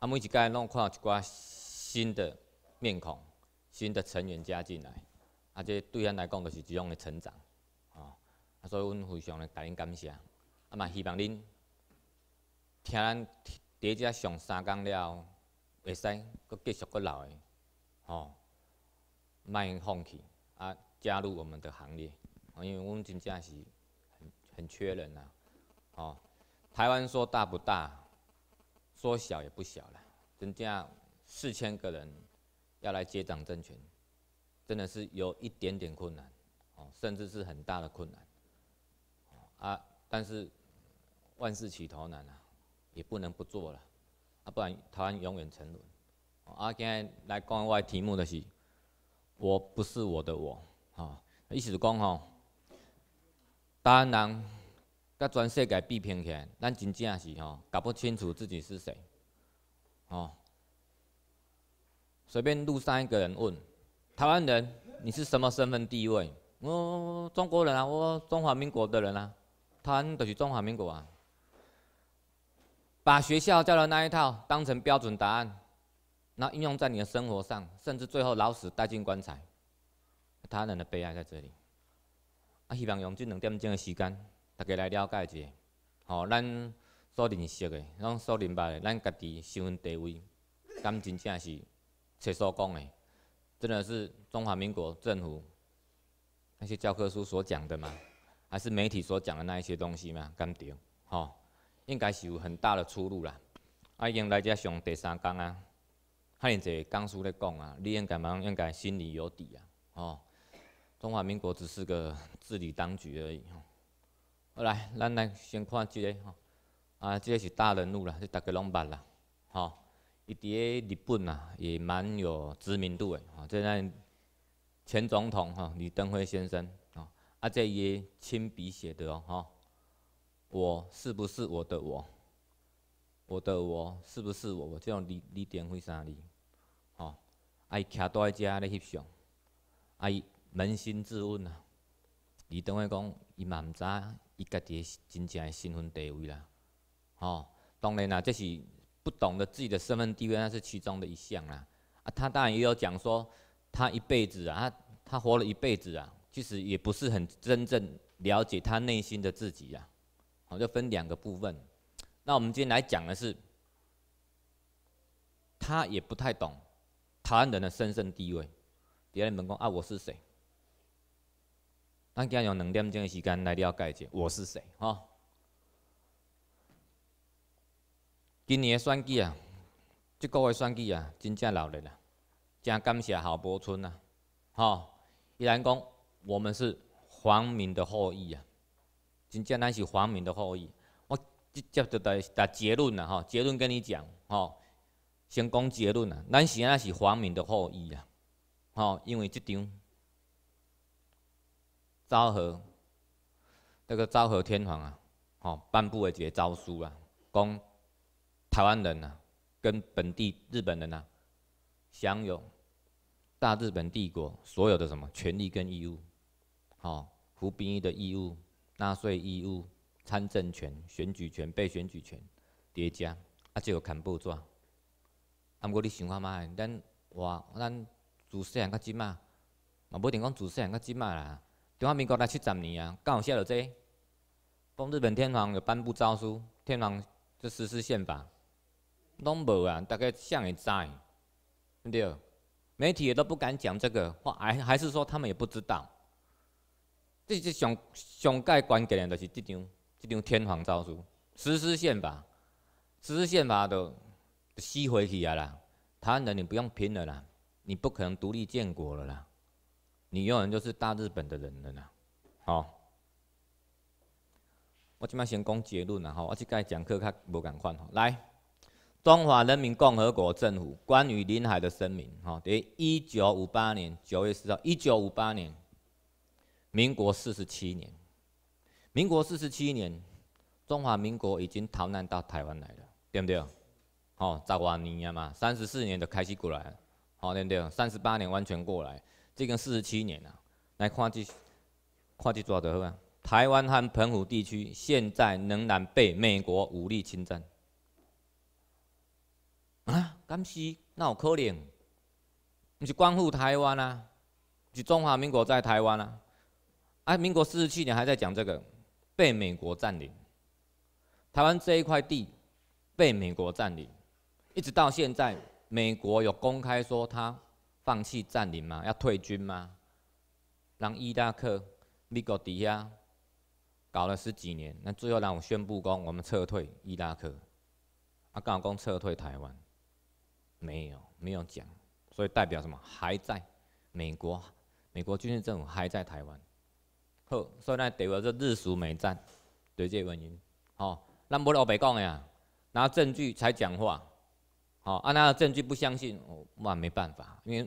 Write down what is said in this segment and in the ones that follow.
啊，每一届拢看到一寡新的面孔、新的成员加进来，啊，这对咱来讲就是一种的成长，哦，啊，所以阮非常的甲恁感谢，啊，嘛希望恁听咱第一只上三工了，会使阁继续阁的，吼，莫放弃，啊，加入我们的行列，哦，因为阮真正是很很缺人啊，哦，台湾说大不大。缩小也不小了，人家四千个人要来接掌政权，真的是有一点点困难，哦，甚至是很大的困难，啊，但是万事起头难啊，也不能不做了，啊，不然台湾永远沉沦。啊，今天来讲我题目的是，我不是我的我，啊，意思是讲吼，当然。甲全世界比拼起来，咱真正是吼搞不清楚自己是谁，哦，随便路上一个人问，台湾人，你是什么身份地位？我中国人啊，我中华民国的人啊，台湾就是中华民国啊。把学校教的那一套当成标准答案，那应用在你的生活上，甚至最后老死带进棺材，台湾人的悲哀在这里。啊，希望用这两点钟的时间。大家来了解一下，吼，咱所认识的，咱所明白的，咱家己身份地位，敢真正是厕所讲的，真的是中华民国政府那些教科书所讲的吗？还是媒体所讲的那一些东西吗？敢对，吼，应该是有很大的出入啦。啊，已经来这上第三讲啊，还认真讲书咧讲啊，你应该嘛应该心里有底啊，哦，中华民国只是个治理当局而已。好，来，咱来先看即个吼，啊，即个是大人物啦，即大家拢捌啦，吼，伊伫个日本啦，也蛮有知名度诶，吼，即个前总统吼李登辉先生，吼，啊，即个伊亲笔写的哦，吼，我是不是我的我，我的我是不是我，我叫李李登辉啥哩，吼，爱徛在遮咧翕相，啊，伊扪心自问啊，李登辉讲，伊嘛毋知。伊家己真正的身份地位啦，吼，当然啦，这是不懂得自己的身份地位，那是其中的一项啦。啊，他当然也有讲说，他一辈子啊，他活了一辈子啊，其实也不是很真正了解他内心的自己呀。好，就分两个部分。那我们今天来讲的是，他也不太懂台湾人的身份地位，第二门讲啊，我是谁？咱今日用两点钟的时间来了解一下我是谁，哦。今年的选举啊，即个月选举啊，真正闹热啊，啦，真感谢好柏村呐，吼！伊人讲我们是黄民的后裔啊，真正咱是黄民的后裔。我直接就来达结论啦，吼，结论跟你讲，吼，先讲结论啦，咱是啊是黄民的后裔啊，吼，因为即张。昭和，那个昭和天皇啊，哦颁布的一个诏书啊，供台湾人啊，跟本地日本人啊，享有大日本帝国所有的什么权利跟义务，哦，服兵役的义务、纳税义务、参政权、选举权、被选举权叠加，啊，就有《坎布传》。啊，毋过你想看嘛？咱哇，咱自细汉个即嘛，嘛不一定讲自细汉个即嘛啦。中华民国在七十年啊，到下落这，讲日本天皇有颁布诏书，天皇就实施宪法，拢无啊，大概谁会知？对，媒体也都不敢讲这个，或还还是说他们也不知道？这是上上届关键的，就是这张这张天皇诏书，实施宪法，实施宪法就吸死回去啊啦，台湾人你不用拼了啦，你不可能独立建国了啦。你永远就是大日本的人了呢。好，我今麦先讲结论然后我去改讲课，较无敢换吼。来，中华人民共和国政府关于领海的声明，哈，等一九五八年九月四号，一九五八年，民国四十七年，民国四十七年，中华民国已经逃难到台湾来了，对不对？好，十几年啊嘛，三十四年就开始过来，好，对不对？三十八年完全过来。这个四十七年啊，来看这、看这抓的好啊！台湾和澎湖地区现在仍然被美国武力侵占啊？敢是那有可能？不是关乎台湾啊，是中华民国在台湾啊！啊，民国四十七年还在讲这个，被美国占领，台湾这一块地被美国占领，一直到现在，美国有公开说他。放弃占领吗？要退军吗？让伊拉克、美国比亚搞了十几年，那最后让我宣布讲，我们撤退伊拉克。啊，刚好讲撤退台湾，没有，没有讲，所以代表什么？还在美国，美国军事政府还在台湾。好，所以咱代表这日苏美战，对这原因。好，咱不老白讲的呀，拿证据才讲话。好，啊，他的证据不相信，我那没办法，因为。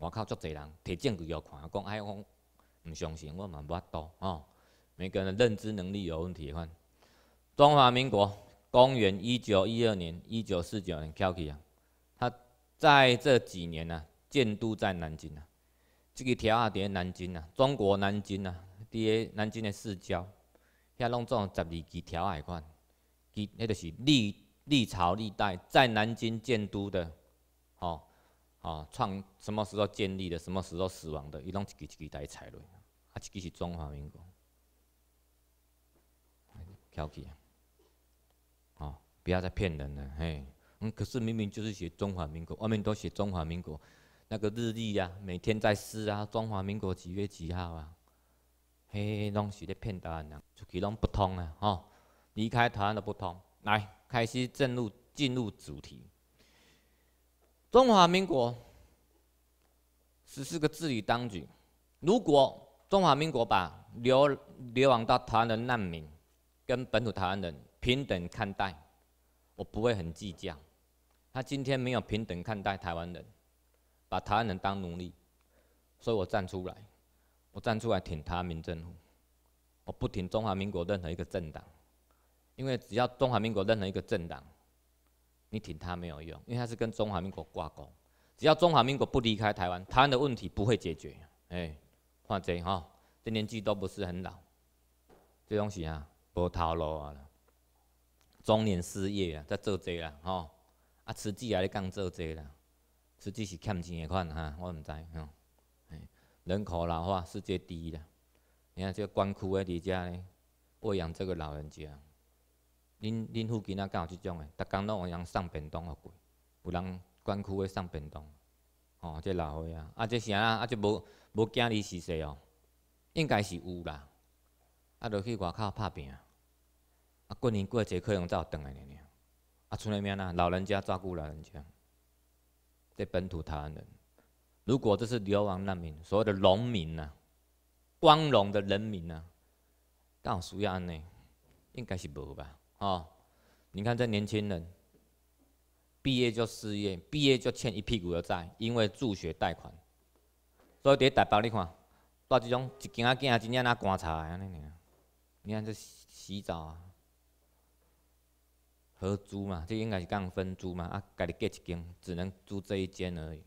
外口足济人提证据要看，讲哎我毋相信，我嘛无法度哦。每个人认知能力有问题款。中华民国，公元一九一二年、一九四九年，翘起啊！他在这几年啊，建都在南京啊，这个桥啊，伫南京啊，中国南京啊，伫个南京的市郊，遐拢总十二级桥迄款。其，迄就是历历朝历代在南京建都的，哦。啊，创什么时候建立的？什么时候死亡的？一弄一支一支在踩落，啊，一支是中华民国，挑起啊！哦，不要再骗人了，嘿，嗯，可是明明就是写中华民国，外面都写中华民国，那个日历啊，每天在撕啊，中华民国几月几号啊？嘿，拢是咧骗答案人，出去拢不通啊！哦，离开台湾的不通，来开始进入进入主题。中华民国十四个治理当局，如果中华民国把流流亡到台湾的难民跟本土台湾人平等看待，我不会很计较。他今天没有平等看待台湾人，把台湾人当奴隶，所以我站出来，我站出来挺台民政府，我不挺中华民国任何一个政党，因为只要中华民国任何一个政党。你挺他没有用，因为他是跟中华民国挂钩，只要中华民国不离开台湾，台湾的问题不会解决。哎，看这哈，这年纪都不是很老，这东西啊，无头路啊，中年失业啊，在做这啦，吼，啊，司机也咧干做个啦，司机是欠钱的款哈，我唔知，人口老化世界第一啦，你看这光窟的李家咧，喂养这个老人家。恁恁附近啊，敢有即种诶？逐工拢有人送便当互伊，有人管区诶送便当。哦，即老岁仔，啊，这啥啊？啊，这无无惊你是谁哦，应该是有啦。啊，落去外口拍拼，啊，过年过节可能才有倒来呢。啊，除内面啊，老人家照顾老人家，这本土台湾人。如果这是流亡难民，所谓的农民呐，光荣的人民呐，敢有需要安尼？应该是无吧。啊！你看这年轻人，毕业就失业，毕业就欠一屁股的债，因为助学贷款。所以伫一大包，你看，带这种一斤仔、一件仔那棺材安尼尔，你看这洗澡啊，合租嘛，这应该是讲分租嘛，啊，家己隔一间，只能租这一间而已。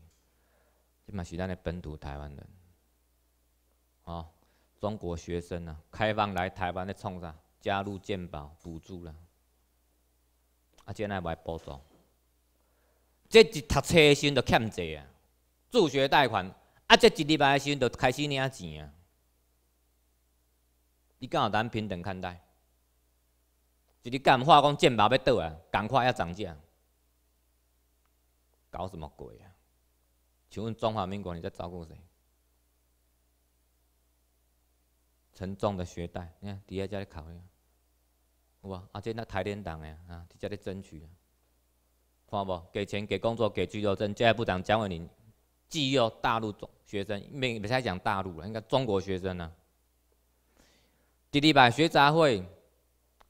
这嘛是咱的本土台湾人，哦，中国学生啊，开放来台湾的创啥？加入健保补助啦，啊，将来买补助。这一读册的时阵就欠债啊，助学贷款，啊，这一礼拜的时阵就开始领钱啊。你敢有谈平等看待？一日讲话讲健保要倒啊，赶快要涨价，搞什么鬼啊？请问中华民国你在照顾谁？沉重的学贷，你看底下家里考一哇！啊，即那台联党诶，啊，伫遮咧争取，看无给钱、给工作、给居住证。教育部长蒋伟宁既要大陆中学生，没没太讲大陆了，应该中国学生啊。滴滴白学杂会、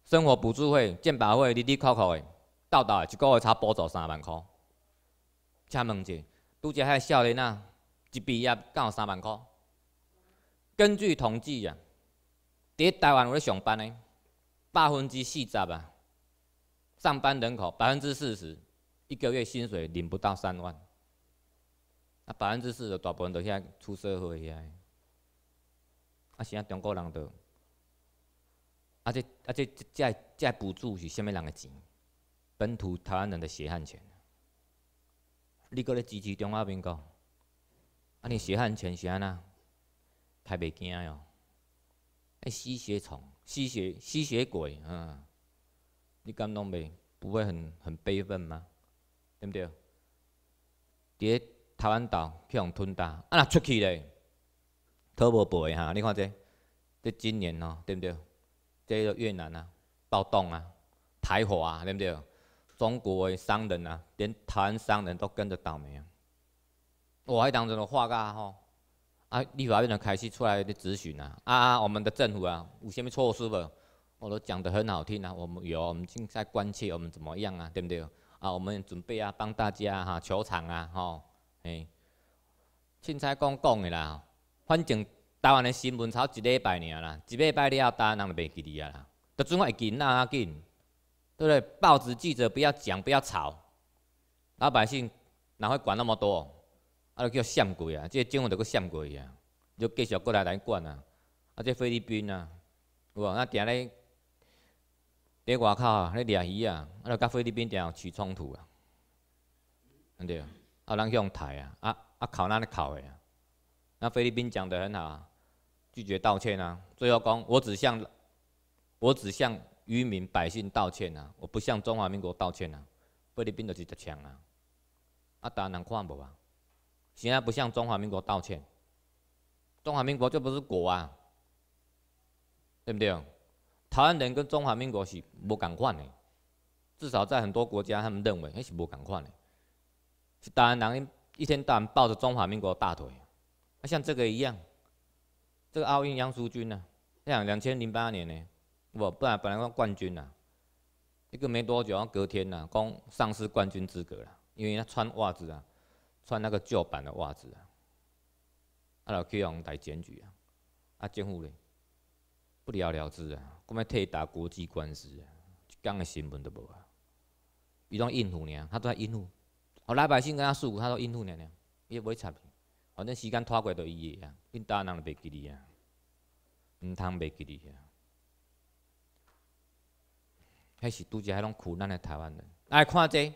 生活补助会、健保会，滴滴扣扣诶，到到诶，一个月差补助三万块。请问者，拄一迄遐少年仔一毕业，敢有三万块？根据统计啊，伫台湾有咧上班诶。百分之四十啊，上班人口百分之四十，一个月薪水领不到三万，啊，百分之四十大部分都遐出社会遐，啊，是啊中国人在，啊这啊这这这补助是虾物人的钱？本土台湾人的血汗钱。你过咧支持中华民国，啊你血汗钱是安那？太未惊哟！吸血虫、吸血吸血鬼啊！你感弄未？不会很很悲愤吗？对不对？在台湾岛被红吞掉，啊，那出去嘞，讨无赔哈！你看这，这今年哦，对不对？这个越南啊，暴动啊，台华啊，对不对？中国的商人啊，连台湾商人都跟着倒霉。活海当中都画家吼。啊，立法院的开始出来的咨询啊，啊，我们的政府啊，有甚么措施不？我都讲的很好听啊，我们有，我们正在关切，我们怎么样啊，对不对？啊，我们准备啊，帮大家哈，筹场啊，吼，嘿，凊彩讲讲的啦，反正台湾的新闻炒一礼拜尔啦，一礼拜你要担，人就袂记你啊啦，都准我紧那阿紧，对不对？报纸记者不要讲，不要吵，老百姓哪会管那么多？啊，叫闪过啊！即政府着去篡改啊，就继续过来来管啊。啊，即菲律宾啊，有无？啊，定咧伫外口啊，咧掠鱼啊，啊，甲菲律宾定有起冲突啊，对不啊，人向台啊，啊啊，靠哪咧靠诶啊？那菲律宾讲得很好，拒绝道歉啊。最后讲，我只向我只向渔民百姓道歉啊，我不向中华民国道歉啊。菲律宾就是一枪啊，啊，当然看无啊？现在不向中华民国道歉，中华民国这不是国啊，对不对？台湾人跟中华民国是无共款的，至少在很多国家，他们认为那是无共款的。是台湾人一天到晚抱着中华民国大腿，那像这个一样，这个奥运杨淑君呢，像两千零八年呢，我本来本来说冠军呐，一个没多久啊，隔天呐，讲丧失冠军资格了，因为他穿袜子啊。穿那个旧版的袜子啊，啊，老去用来检举啊，啊，政府嘞不了了之啊，甘要提打国际官司啊，一讲的新闻都无啊，伊拢应付尔，他都在应付，哦，老百姓跟他诉苦，他说应付娘呢伊袂插理，反正时间拖过就伊个啊，变大人就袂记力啊，毋通袂记力啊，迄是拄则迄种苦难的台湾人，来看这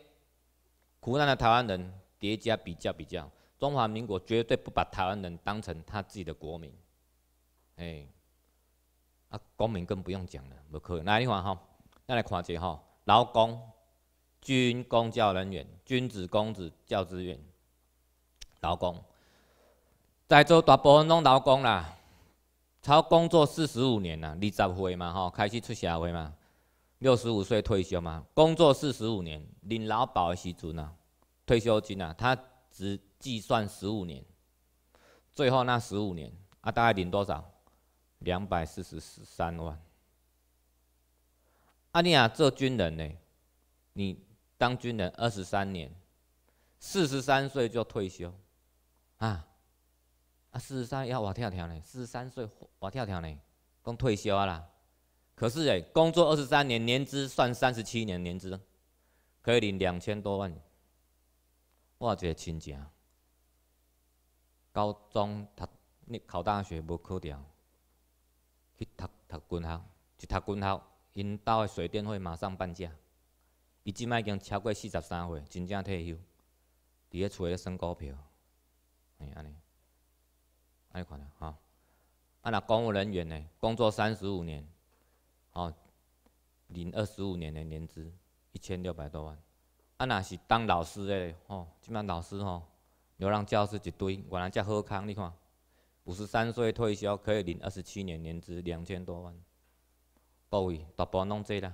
苦难的台湾人。叠加比较比较，中华民国绝对不把台湾人当成他自己的国民，哎，啊，公民更不用讲了，不可能。来，你看哈，咱来看一下哈，劳工，军公教人员、君子公子教职员、劳工，在座大部分拢劳工啦，他工作四十五年啦，二十岁嘛哈，开始出社会嘛，六十五岁退休嘛，工作四十五年，领劳保的时阵呢。退休金啊，他只计算十五年，最后那十五年啊，大概领多少？两百四十三万。阿你呀，做军人呢，你当军人二十三年，四十三岁就退休啊！啊，四十三要我跳跳呢，四十三岁我跳跳呢，讲退休啊啦。可是哎，工作二十三年，年资算三十七年，年资可以领两千多万。我有一个亲戚，高中读，考大学无考掉，去读读军校，一读军校，因兜的水电费马上半价。伊即卖已经超过四十三岁，真正退休，伫咧厝咧算股票，吓安尼，安尼可能吼，啊若公务人员呢，工作三十五年，哦，领二十五年的年资，一千六百多万。啊，那是当老师诶，吼，即卖老师吼，流浪教师一堆，原来遮好康，你看，五十三岁退休可以领二十七年年资，两千多万，各位大分拢这啦。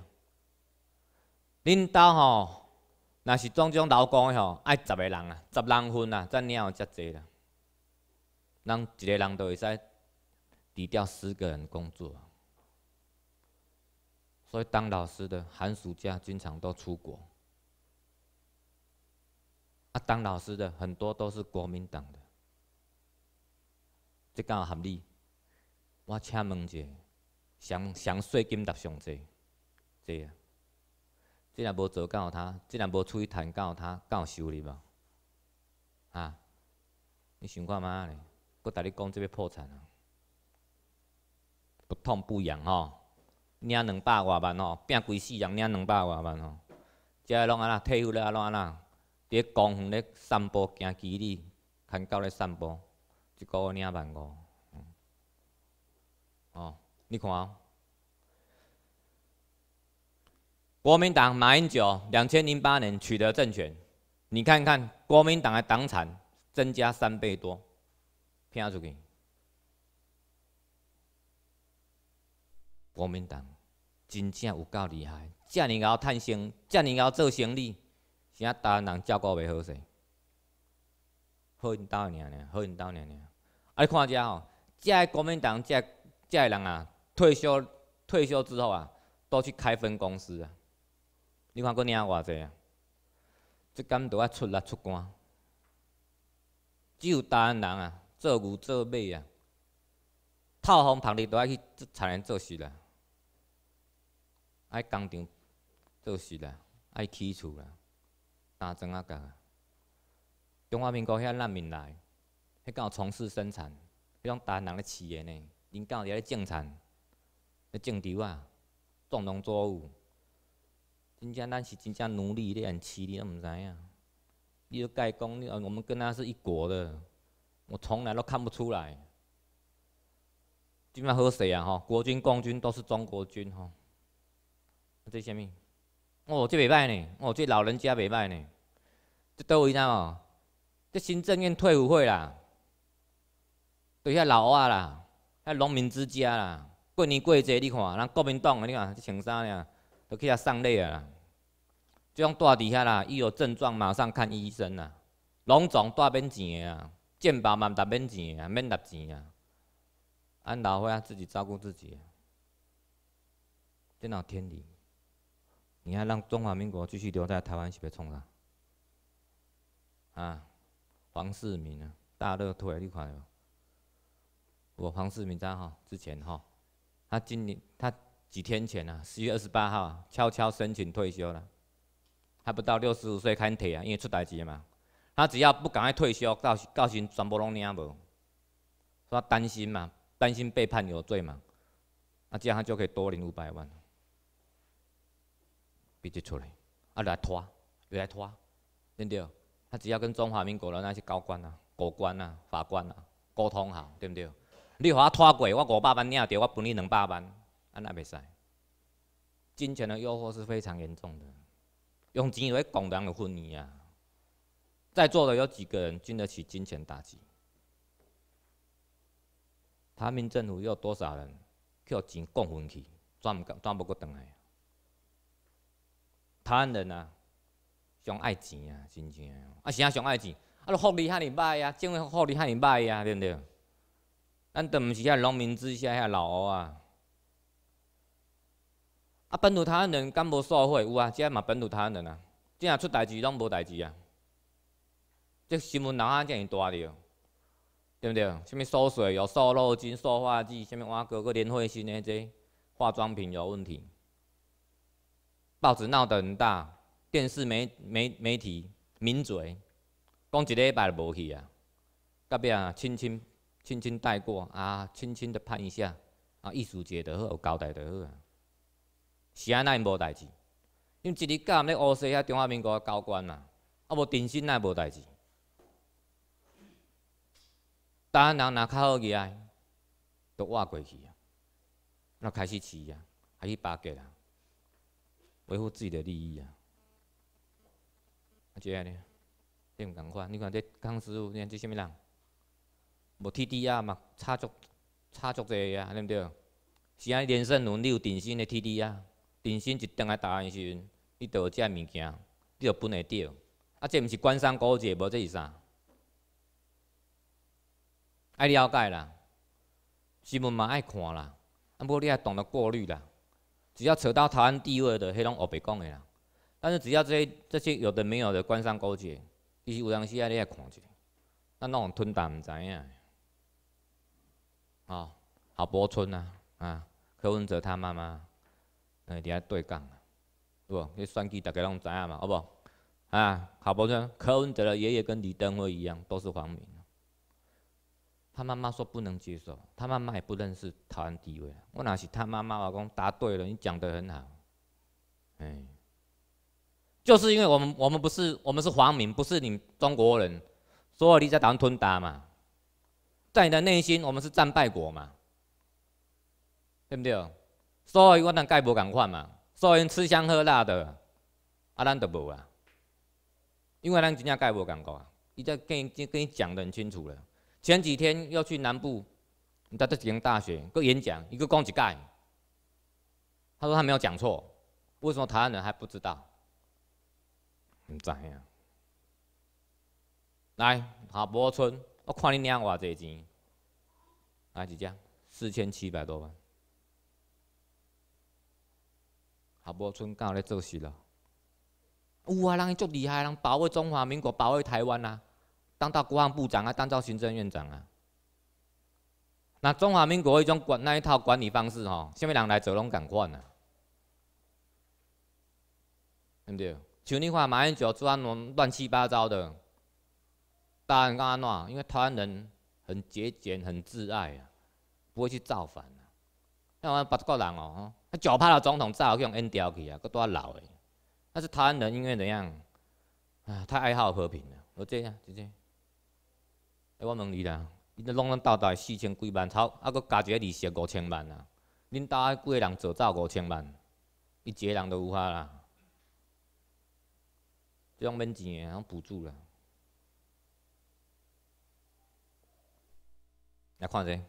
恁兜吼，若是当种老公吼，爱十个人啊，十人份啊，则领有遮侪啦。咱一个人都会使抵掉十个人工作，所以当老师的寒暑假经常都出国。啊，当老师的很多都是国民党的。即间合理。我请问者，谁谁税金拿上济？济啊！即若无做到他，即若无出去谈教他，够收入无？啊！你想看嘛呢？我常你讲这边破产啊，不痛不痒吼，领两百外万吼，拼贵死人领两百外万吼，即个拢安那退休了，拢安那。伫公园咧散步，行几里，牵狗咧散步，一个月领万五。哦，你看啊，国民党马英九两千零八年取得政权，你看看国民党的党产增加三倍多，听出去。国民党真正有够厉害，遮尔敖趁生，遮尔敖做生理。啥大人照顾袂好势，好领导尔尔，好领导尔尔。啊，你看遮吼，遮国民党遮遮人啊，退休退休之后啊，都去开分公司啊。你看佫领偌济啊？即间都啊出力出汗，只有大人啊，做牛做马啊，透风透日都爱去田里做事啦，爱工厂做事啦，爱起厝啦。啊，怎啊讲？中华民国遐难民来，迄个从事生产，迄种大人咧饲个呢，有伫咧种田，咧种稻啊，种农作物，真正咱是真正奴隶咧，饲你都毋知影。伊讲盖公，呃，我们跟他是一国的，我从来都看不出来。今下好势啊？吼，国军、共军都是中国军吼。这啥物？哦，这袂歹呢，哦，这老人家袂歹呢。这都位怎哦，即新政府退伍会啦，对遐老阿啦，遐农民之家啦，过年过节你看，咱国民党个你看，穿衫尔，都去遐上礼啊。这种住伫遐啦，一有症状马上看医生啦。拢总住免钱个啊，健保嘛唔得免钱啊，免纳钱啊。按老仔自己照顾自己，这哪天理？你还让中华民国继续留在台湾是欲从啥？啊，黄世明啊，大家都你了一我黄世明在哈之前哈，他今年他几天前啊，十月二十八号悄悄申请退休了，还不到六十五岁开退啊，因为出代志嘛。他只要不赶快退休，时到时全部拢领无，说担心嘛，担心被判有罪嘛，那这样他就可以多领五百万。笔记出来，啊来拖，又来拖，认着。他只要跟中华民国那些高官啊、国官啊、法官啊沟通好，对不对？你把我拖过，我五百万领到，我分你两百万，安那袂使？金钱的诱惑是非常严重的，用钱为拱党的婚姻啊！在座的有几个人经得起金钱打击？他民政府有多少人靠钱供昏去，赚赚不过等来？台湾人呢？上爱钱啊，真正啊，啊上爱钱？啊，都福利遐尼歹啊，种府福利遐尼歹啊，对毋对？咱都毋是遐农民之下遐老阿啊，啊本土湾人敢无社会有啊？即嘛本土湾人啊，即若出代志拢无代志啊。即新闻人阿遮是大着，对毋对？啥物缩水有瘦肉精、塑化剂，啥物碗糕、个连花心的即化妆品有问题，报纸闹得很大。电视媒媒媒体抿嘴，讲一礼拜就无去啊！到壁啊，轻轻轻轻带过啊，轻轻的拍一下啊，艺术节就好，有交代就好啊，是安内无代志，因为一日干咧乌西遐，中华民国高官啊，啊无定心内无代志，当人若较好起来，都活过去啊，那开始饲啊，开始巴结啊，维护自己的利益啊。啊，就安尼，汝毋共款。汝看，即康师傅，汝看尼，即甚物人无剃刀仔嘛，差足差足侪啊。对毋对，是安尼人生，汝有定心的剃刀仔，定心一定的答案神，汝倒来，即个物件汝就分会着啊。即毋是官商勾结，无即是啥，爱了解啦，新闻嘛，爱看啦。啊，无汝爱懂得过滤啦，只要扯到台湾地位着，迄拢黑白讲的啦。但是只要这这些有的没有的官商勾结，一有当时啊你也看一下，那那种吞蛋唔知影，哦，郝柏村啊，啊，柯文哲他妈妈，呃，伫遐对杠啊，对不？你算计大家拢知影嘛，好不？啊，郝柏村，柯文哲的爷爷跟李登辉一样，都是黄民。他妈妈说不能接受，他妈妈也不认识台湾地位。我那是他妈妈我讲答对了，你讲得很好，哎。就是因为我们，我们不是，我们是华民，不是你中国人，所以你在打算吞打嘛，在你的内心，我们是战败国嘛，对不对？所以，我咱盖无敢换嘛，所以吃香喝辣的，啊，咱都无啊，因为咱真正盖无敢款啊，伊再跟跟跟你讲得很清楚了。前几天要去南部，在几间大学个演讲，一个讲一盖，他说他没有讲错，为什么台湾人还不知道？毋知影。来夏伯村，我看你领偌济钱？来几只四千七百多万。夏伯敢有咧做事咯？有啊，人伊足厉害，人保卫中华民国，保卫台湾啊，当到国防部长啊，当到行政院长啊。那中华民国迄种管那一套管理方式吼，甚物人来做拢敢管对毋对。像你看马英九做啊，乱乱七八糟的，大案刚啊喏，因为台湾人很节俭、很自爱啊，不会去造反啊。那我八个人哦，他脚拍到总统去用 N 掉去啊，佫多老的。但是台湾人因为怎样，啊，太爱好和平了。而且啊，直接，哎，我问你啦，你拢拢倒台四千几万钞，还佫加一个利息五千万啊？恁呾几个人做走五千万，一个人都有法啦？这种免钱啊，然后补助了。来看一下。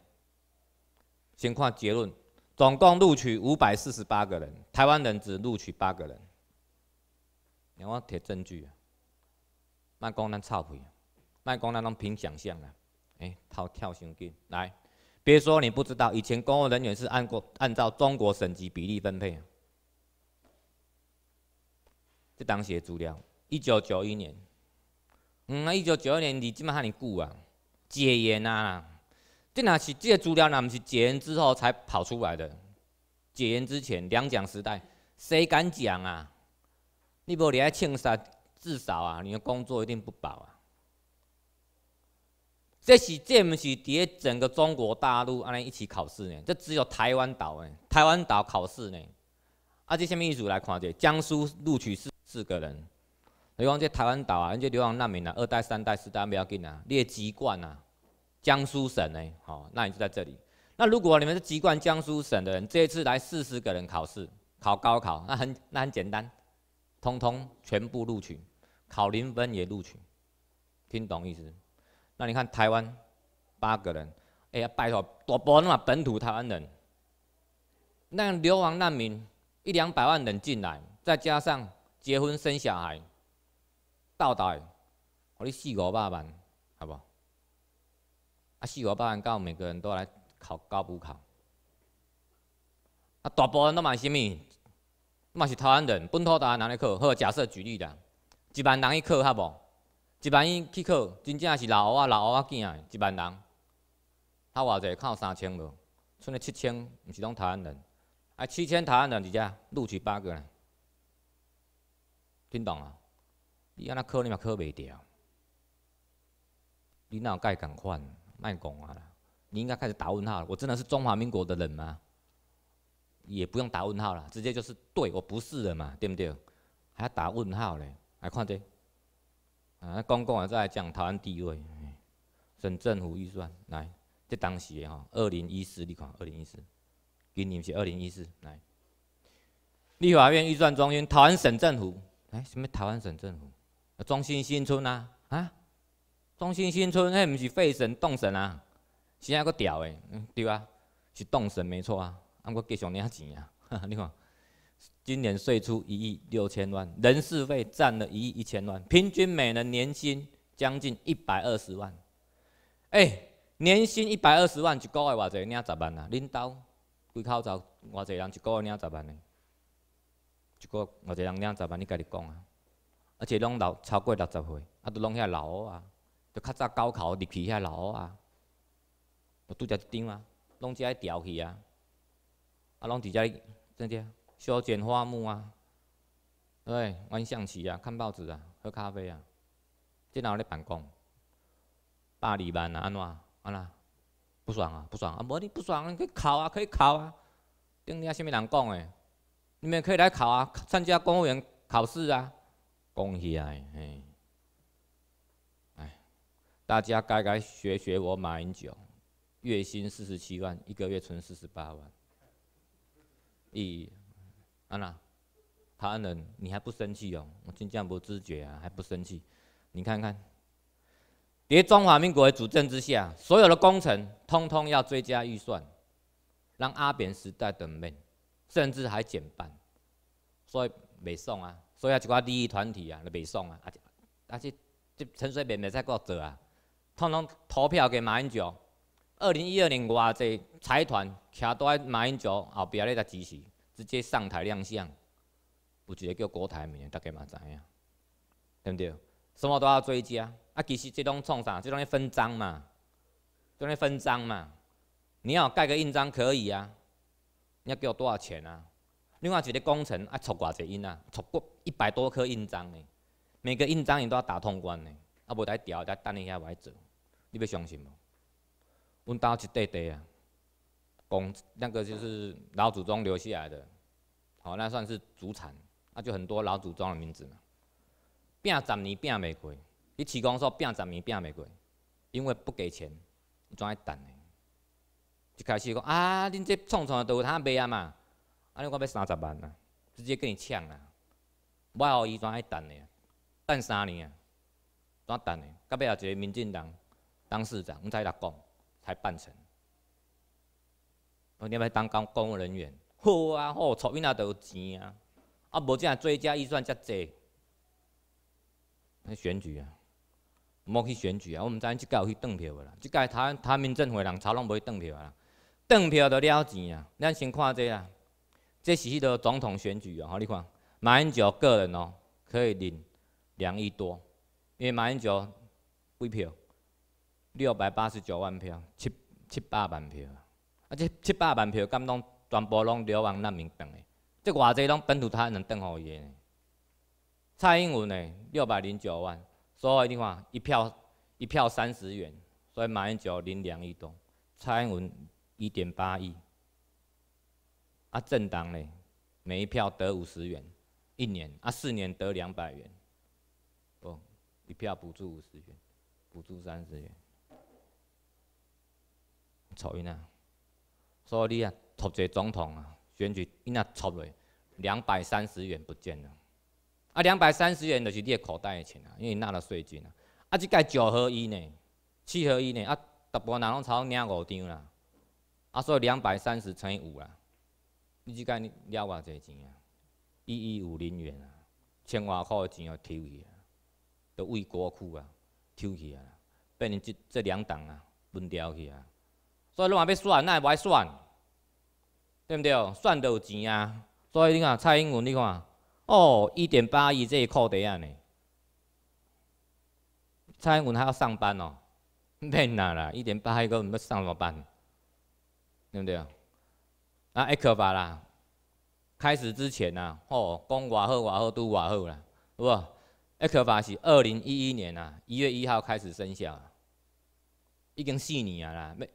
先看结论，总共录取五百四十八个人，台湾人只录取八个人。你看我贴证据，啊！卖讲咱操皮，卖讲咱拢凭想象啊！哎，他跳神经，来，别说你不知道，以前公务人员是按国按照中国省级比例分配啊。这当写资料。一九九一年，嗯啊，一九九一年离即嘛哈尼久啊！解严呐，这哪是这资料呐，不是解严之后才跑出来的。解严之前，两蒋时代，谁敢讲啊？你不离开庆杀，至少啊，你的工作一定不保啊。这是这不是伫整个中国大陆安尼一起考试呢？这只有台湾岛诶，台湾岛考试呢。啊，这下面一组来看者，江苏录取四四个人。流亡在台湾岛啊，人家流亡难民啊，二代、三代、四代不要紧啊，你列籍贯啊，江苏省呢，好，那你就在这里。那如果你们是籍贯江苏省的人，这一次来四十个人考试，考高考，那很那很简单，通通全部录取，考零分也录取，听懂意思？那你看台湾八个人，哎呀，拜托多不嘛，本土台湾人，那流亡难民一两百万人进来，再加上结婚生小孩。倒大，我你四五百万，好不？啊，四五百万到每个人都来考高补考，啊，大部分都嘛啥物？嘛是台湾人，本土台湾人来考。好，假设举例啦，一万人去考，好不？一万人去考，真正是老乌啊老乌啊囝啊，一万人，较偌济？考三千无？剩咧七千，毋是拢台湾人。啊，七千台湾人，几家录取八个？人，听懂啊？你那科你嘛科袂掉，你有该敢换，卖讲啊啦，你应该开始打问号。我真的是中华民国的人吗？也不用打问号了，直接就是对我不是的嘛，对不对？还要打问号嘞？来看这，啊，讲，刚再来讲台湾地位，省政府预算来，这当时哈，二零一四，你看二零一四，今年是二零一四来，立法院预算中心，台湾省政府，哎，什么台湾省政府？中新新村啊，啊，中新新村，迄不是费神动神啊，是阿个调的，对啊，是动神没错啊，啊我继续领钱啊，你看，今年税出一亿六千万，人事费占了一亿一千万，平均每人年薪将近一百二十万。哎，年薪一百二十万，一个月偌济领十万啊？领导，几口罩，偌济人一个月领十万呢？一个偌济人领十万？你家己讲啊？而且拢老超过六十岁，啊，都拢遐老啊，都较早高考入去遐老啊，就拄着一张啊，拢遮遐调去啊，啊，拢伫遮真㗑修剪花木啊，对，玩象棋啊，看报纸啊，喝咖啡啊，真闹咧办公，百二万啊，安怎安啦？不爽啊，不爽啊，无你不爽，你可以考啊，可以考啊，顶日啊，啥物人讲诶？你们可以来考啊，参加公务员考试啊。讲起来，哎，大家该该学学我马英九，月薪四十七万，一个月存四十八万。咦，安娜，他人你还不生气哦？我这样不知觉啊，还不生气？你看看，别中华民国的主政之下，所有的工程通通要追加预算，让阿扁时代的面，甚至还减半，所以没送啊。所以啊，一寡利益团体啊就袂爽啊，啊，啊，是这陈水扁袂使搁做啊，通通投票给马英九。二零一二年，偌济财团徛在马英九后壁咧才支持，直接上台亮相，有一个叫郭台的，大家嘛知影，对不对？什么都要追加，啊，其实这拢创啥？这拢咧分赃嘛，这咧分赃嘛。你要盖个印章可以啊，你要给我多少钱啊？另外一个工程啊，出偌侪印啊，出过一百多颗印章呢，每个印章伊都要打通关嘞，啊，无在调在等伊遐来做，你要相信无？阮兜一块地啊，公那个就是老祖宗留下来的，好，那算是祖产，啊，就很多老祖宗的名字嘛，拼十年拼袂过，伊起工说拼十年拼袂过，因为不给钱，怎会等呢？一开始讲啊，恁这创创都有通卖啊嘛。安尼我要三十万啊，直接跟伊抢啊！我爱伊预算爱等啊？等三年啊，怎等你？到尾啊，一个民政党当市长，毋知呾讲才办成。阮念要当高公务人员，好啊好，厝边啊都有钱啊！啊无遮追加预算遮济，选举啊，莫去选举啊！我毋知呾即届有去当票无啦？即届台炒民政会人炒拢无去当票啊！当票就了钱啊！咱先看遮啊！这是个总统选举哦，好你看，马英九个人哦可以领两亿多，因为马英九贵票六百八十九万票，七七百万票，啊这七百万票，敢拢全部拢流往难民等的，这偌侪拢本土他能等互伊诶。蔡英文的六百零九万，所以你看一票一票三十元，所以马英九领两亿多，蔡英文一点八亿。啊，正当嘞，每一票得五十元，一年啊，四年得两百元。哦，一票补助五十元，补助三十元，抽因啊！所以你啊，托一个总统啊，选举因啊抽落两百三十元不见了。啊，两百三十元就是你口袋的钱啊，因为纳了税金啊。啊，即盖九合一呢，七合一呢，啊，大部分人拢抽领五张啦。啊，所以两百三十乘以五啦。你即间了偌侪钱啊？一一五零元啊，千外块的钱要抽去啊，都为国库啊，抽去啊，变成即即两档啊，分掉去啊。所以你若要算，那也袂算，对毋对？算都有钱啊。所以你看蔡英文，你看哦，一点八亿这个口安尼。蔡英文还要上班哦，免 啦啦？一点八亿个，毋要上什么班？对毋对啊？那《艾克法》啦，开始之前呐，吼，讲瓦好瓦好都瓦好啦，是不？《艾克法》是二零一一年呐一月一号开始生效，已经四年啊啦，没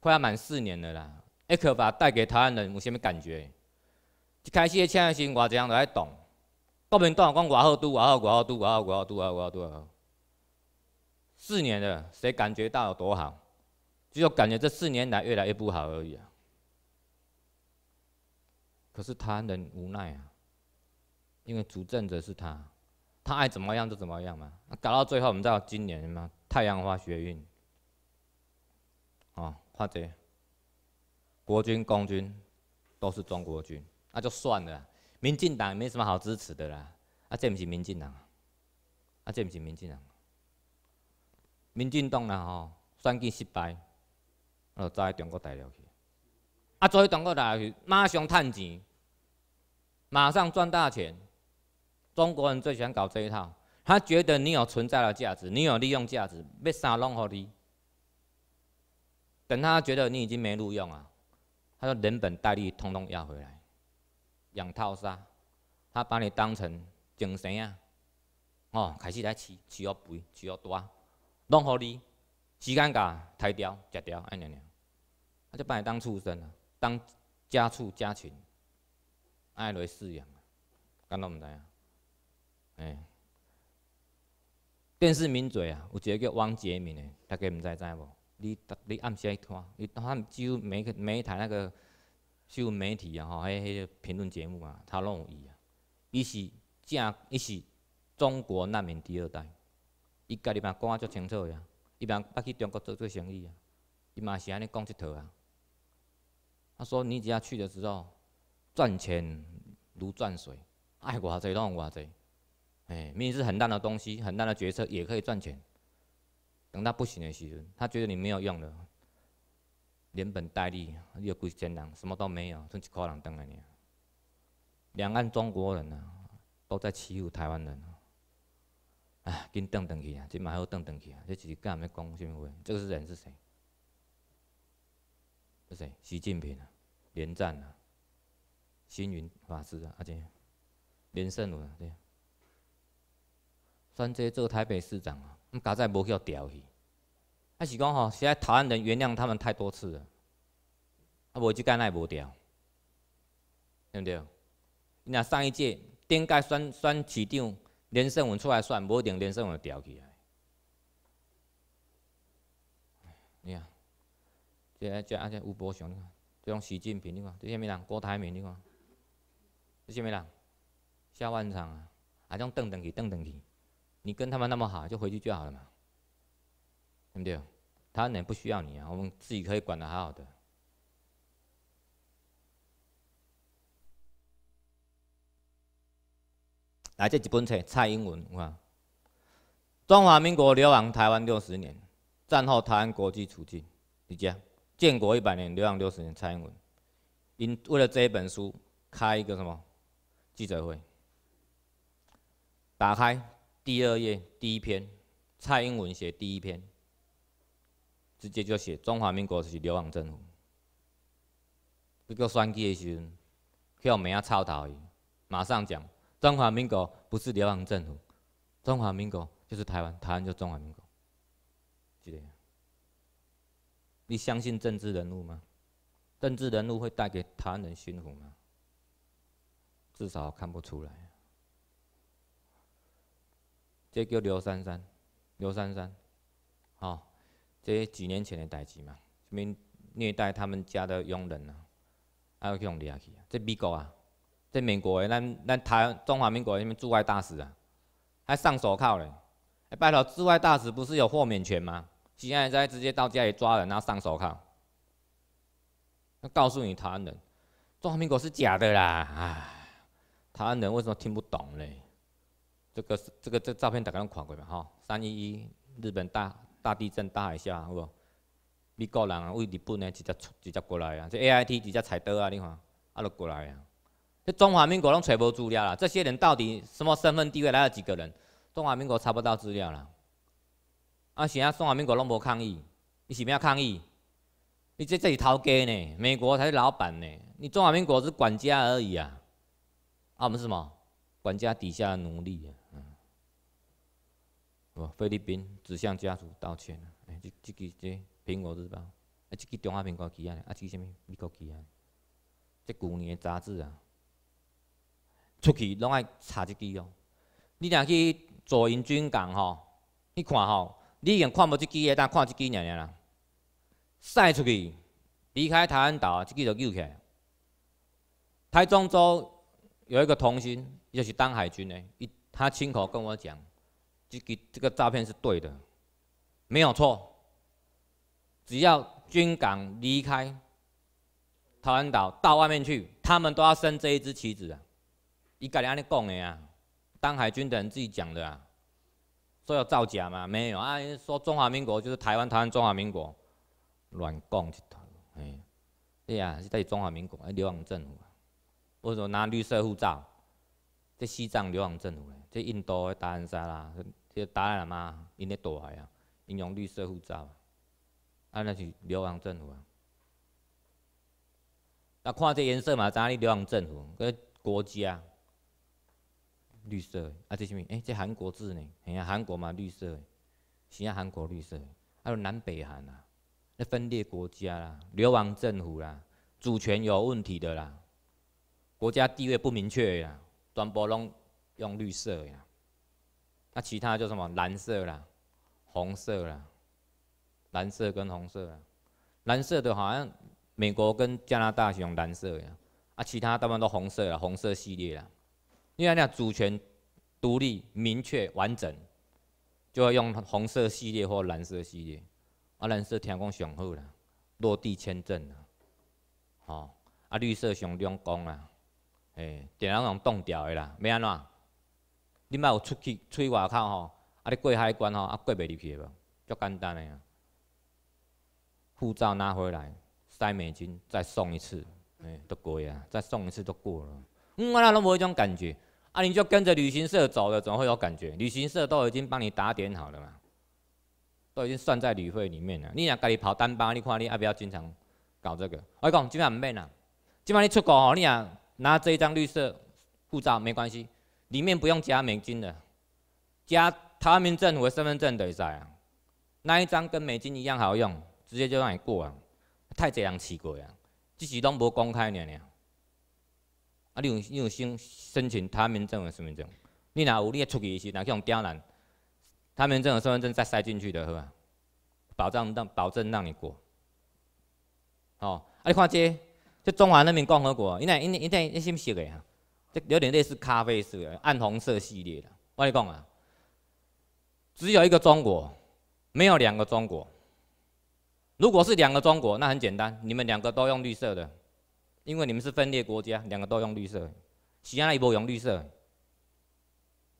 快要满四年了啦。《艾克法》带给台湾人有什么感觉？一开始的请示我这样来懂，国民党讲瓦好都瓦好瓦好都瓦好瓦好都瓦好，四年了，谁感觉到有多好？只有感觉这四年来越来越不好而已啊。可是他人无奈啊，因为主政者是他，他爱怎么样就怎么样嘛。搞到最后，我们知道今年嘛，太阳花学运，哦，或者国军、共军都是中国军，那就算了。民进党也没什么好支持的啦。啊，这不是民进党，啊，这不是民进党，民进党呢，哦，选举失败，就走来中国大陆去。啊！做以中国来是马上趁钱，马上赚大钱。中国人最喜欢搞这一套，他觉得你有存在的价值，你有利用价值，要啥拢好你。等他觉得你已经没录用啊，他说连本带利统统要回来，养套杀。他把你当成精神啊，哦，开始来饲，饲要肥，饲要大，拢好你，时间长抬掉、吃掉，按呢样。他就把你当畜生啊！当家畜家禽，爱来饲养敢都到唔知啊？哎，电视名嘴啊，有一个叫汪杰明的，大家唔知知无？你你暗时爱看，你看几乎每每一台那个，几乎媒体啊吼，迄迄个评论节目啊，他有伊啊，伊是正，伊是中国难民第二代，伊家己嘛讲啊足清楚的啊，伊嘛捌去中国做做生意啊，伊嘛是安尼讲一套啊。他说：“你只要去的时候，赚钱如赚水，爱我者让我者。哎，明是很烂的东西，很烂的决策也可以赚钱。等到不行的时候，他觉得你没有用了，连本带利又不艰人，什么都没有，剩一个人等着你。两岸中国人啊，都在欺负台湾人。哎，紧等等去啊，即嘛好等等去啊，这是干咩讲新闻？这个是人是谁？是谁？习近平啊。”连战啊，星云法师啊，阿杰连胜文对，选届做台北市长啊，敢再无叫调去，还是讲吼，现在台湾人原谅他们太多次了，啊无即干那无调，对毋对？你若上一届顶届选选市长连胜文出来选，无一定连胜文调起来。你看，这这阿这吴伯雄。这种习近平你看，这些米人，郭台铭你看，这些米人，下半场啊，啊，这样瞪瞪去，瞪瞪去，你跟他们那么好，就回去就好了嘛，对不对？他们也不需要你啊，我们自己可以管得好好的。来这一本册，蔡英文，看，中华民国流亡台湾六十年，战后台湾国际处境，你讲。建国一百年，流浪六十年。蔡英文因为了这一本书开一个什么记者会？打开第二页第一篇，蔡英文写第一篇，直接就写中华民国是流亡政府。这个选举的时，候，我妹阿抄头伊，马上讲中华民国不是流亡政府，中华民国就是台湾，台湾叫中华民国，你相信政治人物吗？政治人物会带给他人幸福吗？至少看不出来。这叫刘珊珊，刘珊珊，哦，这几年前的代志嘛，什么虐待他们家的佣人啊，还要去用力去啊？在美国啊，这美国，的，咱咱台中华民国什么驻外大使啊，还上手铐嘞？哎，拜托，驻外大使不是有豁免权吗？现在再直接到家里抓人然后上手铐。那告诉你台湾人，中华民国是假的啦！唉，台湾人为什么听不懂嘞？这个、这个、这照片大家看过没？哈，三一一日本大大地震，大海啸，好不？美国人啊，为日本呢直接直接过来啊，这 A I T 直接踩刀啊，你看，啊就过来啊。这中华民国拢揣无资料啦，这些人到底什么身份地位？来了几个人？中华民国查不到资料了。啊！是啊，中华民国拢无抗议，伊是咩啊抗议？伊这这是头家呢，美国才是老板呢，你中华民国是管家而已啊，我们是什么？管家底下奴隶啊，嗯，菲律宾只向家族道歉，哎，这这这苹果日报，啊，这个中华民国旗啊，啊，这什么美国旗啊？这旧年的杂志啊，出去拢爱查一记哦，你若去左营军港吼，你看吼。你已经看无这支耶？但看这支尔尔啦，晒出去，离开台湾岛，这支就摇起来。台中州有一个童心，就是当海军的，他亲口跟我讲，这支这个诈骗是对的，没有错。只要军港离开台湾岛到外面去，他们都要升这一支旗子。啊！伊家己安尼讲的啊，当海军的人自己讲的啊。所以造假嘛，没有啊！说中华民国就是台湾，台湾中华民国，乱讲一套。哎呀，这是中华民国流亡政府啊！什说拿绿色护照，在西藏流亡政府咧，在印度达兰萨拉，这达赖嘛，伊咧大海来，应用绿色护照，啊，那是流亡政府啊！那看这颜色嘛，知影你流亡政府个国家。绿色啊，这什么？哎，这韩国字呢？你看韩国嘛，绿色，是啊韩国绿色。还有南北韩啦，那分裂国家啦，流亡政府啦，主权有问题的啦，国家地位不明确呀，全部拢用绿色呀。那其他就什么蓝色啦、红色啦，蓝色跟红色，啦，蓝色的好像美国跟加拿大是用蓝色呀。啊，其他大部分都红色啦，红色系列啦。因为那主权、独立、明确、完整，就要用红色系列或蓝色系列。啊，蓝色听讲上好啦，落地签证啦，哦，啊，绿色上中工啦，哎，电脑上冻掉的啦，没安怎？你莫有出去出外口吼，啊，你过海关吼，啊，过袂入去无？足简单的啊！护照拿回来，塞美金，再送一次，哎，都过啊，再送一次都过了。嗯，我那拢无迄种感觉。啊，你就跟着旅行社走了，总会有感觉。旅行社都已经帮你打点好了嘛，都已经算在旅费里面了。你想家己跑单帮，你看你要不要经常搞这个。我讲，今晚不免啦。今晚你出国哦，你想拿这一张绿色护照没关系，里面不用加美金的，加台湾政府的身份证得啊？那一张跟美金一样好用，直接就让你过啊。太醉人奇怪了，这是拢无公开的呢。啊，你用你用申申请他民证的身份证，你哪有？你要出去的时候，拿这种刁难，他民证的身份证再塞进去的好吧？保障让保证让你过。哦，啊你看这这中华人民共和国，因哪因哪因哪因什么色的呀？这有点类似咖啡色，暗红色系列的。我跟你讲啊，只有一个中国，没有两个中国。如果是两个中国，那很简单，你们两个都用绿色的。因为你们是分裂国家，两个都用绿色，西安也无用绿色，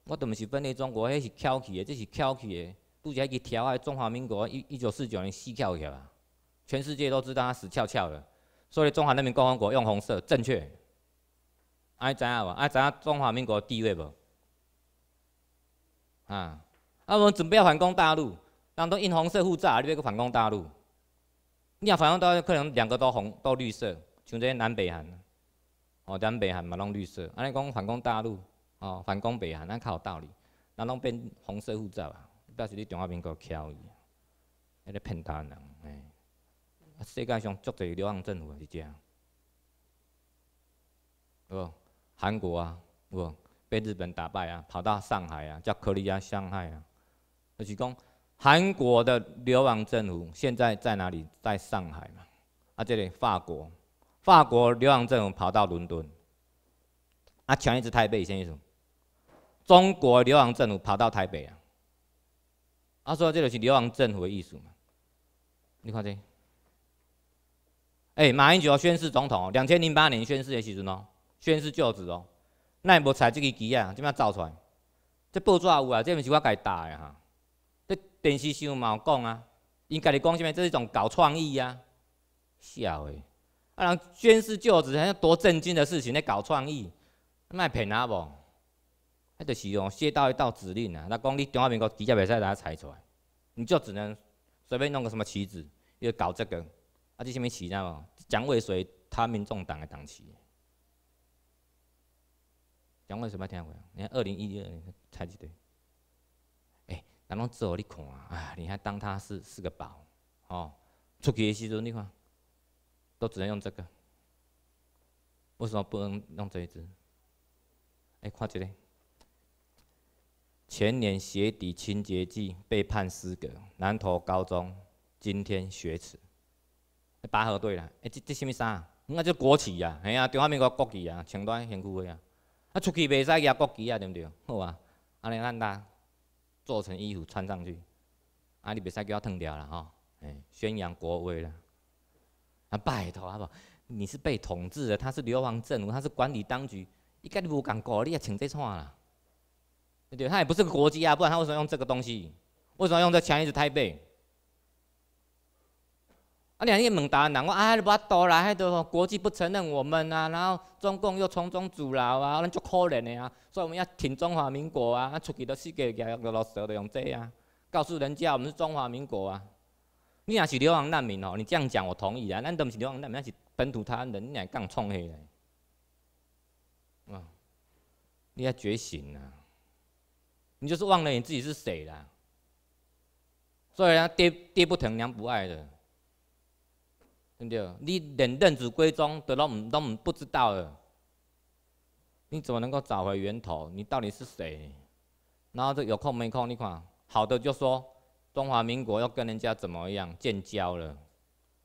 我怎么是分裂中国，迄是翘起的，这是翘起的，而且还去调啊！中华民国一一九四九年死翘起啦，全世界都知道他死翘翘了，所以中华人民共和国用红色正确，还知影无？啊、知影中华民国地位无？啊，啊，我们准备要反攻大陆，当都印红色护照，你备去反攻大陆，你要反攻大陆可能两个都红都绿色？像这南北韩，哦，南北韩嘛拢绿色。安尼讲反攻大陆，哦，反攻北韩，那有道理？那拢变红色护照啊！实在你中华民国巧伊，迄个骗单人。哎，世界上足有流氓政府是这样。有无？韩国啊，有无？被日本打败啊，跑到上海啊，叫克里亚上海啊。就是讲韩国的流氓政府现在在哪里？在上海嘛？啊，这里法国。法国流亡政府跑到伦敦，啊，抢一支台北艺术。中国流亡政府跑到台北啊！阿说这个是流亡政府的艺术嘛？你看这，哎，马英九宣誓总统，两千零八年宣誓的时阵哦，宣誓就职哦，也无踩这个鸡啊，怎啊走出来？这报纸也有啊，这不是我家打的哈？这电视上冇讲啊，伊家己讲什么？这是一种搞创意啊？笑的。啊！人宣誓就职，好像多震惊的事情，你搞创意，卖骗阿无？啊，就是哦，接到一道指令啊，那讲你中华民国的确袂使大家猜出来，你就只能随便弄个什么旗子，又搞这个啊？这什么旗你知道无？蒋渭水他民众党的党旗。蒋渭水，别听过？你看二零一二年猜几对？哎，咱拢自我哩看啊，你还当他是是个宝哦？出去的时候你看。都只能用这个，为什么不能用这一只？哎，看这里，前年鞋底清洁剂被判失格，南投高中今天学耻，拔河队啦，哎，这这什么衫？啊，就国旗呀，嘿啊，中华民国国旗啊，穿在胸前的啊，啊，出去袂使举国旗啊，对不对？好啊，安尼咱呾做成衣服穿上去，啊，你袂使叫它脱掉了吼，哎，宣扬国威了。啊，拜托啊不，你是被统治的，他是流氓政府，他是管理当局，一个你不敢搞，你也请这串啦？对对？他也不是个国际啊，不然他为什么用这个东西？为什么用这强一支台北？啊，你啊你问答案呐？我啊，你不要多啦，很多国际不承认我们啊，然后中共又从中阻挠啊，那就足可怜的啊，所以我们要挺中华民国啊，出去到世界给俄罗斯都用这啊，告诉人家我们是中华民国啊。你也是流亡难民哦，你这样讲我同意啊。咱都不是流亡难民，咱是本土他人，你硬讲创起咧，哇！你要觉醒啊，你就是忘了你自己是谁啦，所以啊，爹爹不疼，娘不爱的，对不对？你连认祖归宗都拢都拢唔不知道了，你怎么能够找回源头？你到底是谁？然后这有空没空，你看好的就说。中华民国要跟人家怎么样建交了？